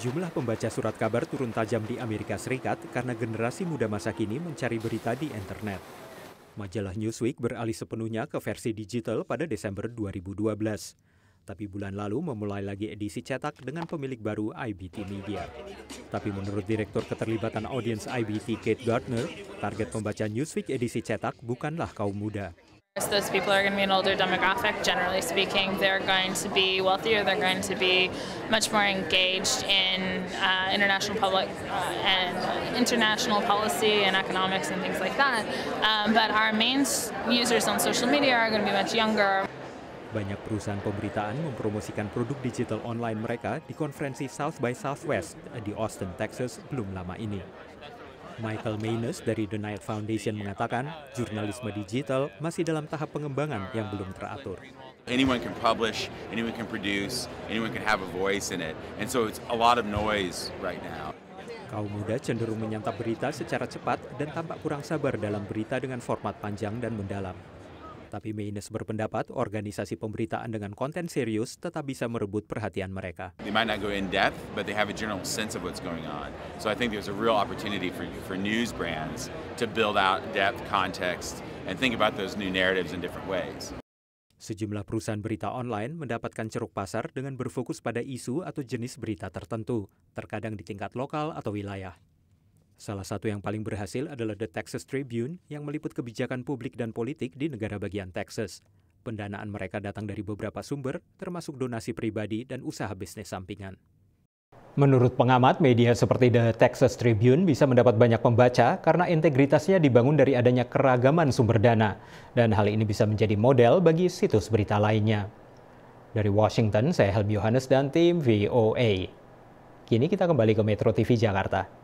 Jumlah pembaca surat kabar turun tajam di Amerika Serikat karena generasi muda masa kini mencari berita di internet. Majalah Newsweek beralih sepenuhnya ke versi digital pada Desember 2012. Tapi bulan lalu memulai lagi edisi cetak dengan pemilik baru IBT Media. Tapi menurut Direktur Keterlibatan Audiens IBT Kate Gardner, target pembaca Newsweek edisi cetak bukanlah kaum muda, Those people are going to be an older demographic, generally speaking. They're going to be wealthier, they're going to be much more engaged in uh, international public uh, and international policy and economics and things like that. Um, but our main users on social media are going to be much younger. Banyak perusahaan pemberitaan mempromosikan produk digital online mereka di konferensi South by Southwest di Austin, Texas belum lama ini. Michael Maynes dari The Knight Foundation mengatakan, jurnalisme digital masih dalam tahap pengembangan yang belum teratur. Anyone can publish, anyone can produce, anyone can have a voice in it. And so it's a lot of noise right now. Kaum muda cenderung menyantap berita secara cepat dan tampak kurang sabar dalam berita dengan format panjang dan mendalam. Tapi Meines berpendapat organisasi pemberitaan dengan konten serius tetap bisa merebut perhatian mereka. They might not go in depth, but they have a general sense of what's going on. So I think there's a real opportunity for for news brands to build out depth, context, and think about those new narratives in different ways. Sejumlah perusahaan berita online mendapatkan ceruk pasar dengan berfokus pada isu atau jenis berita tertentu, terkadang di tingkat lokal atau wilayah. Salah satu yang paling berhasil adalah The Texas Tribune yang meliput kebijakan publik dan politik di negara bagian Texas. Pendanaan mereka datang dari beberapa sumber, termasuk donasi pribadi dan usaha bisnis sampingan. Menurut pengamat, media seperti The Texas Tribune bisa mendapat banyak pembaca karena integritasnya dibangun dari adanya keragaman sumber dana. Dan hal ini bisa menjadi model bagi situs berita lainnya. Dari Washington, saya Helmy Yohanes dan tim VOA. Kini kita kembali ke Metro TV Jakarta.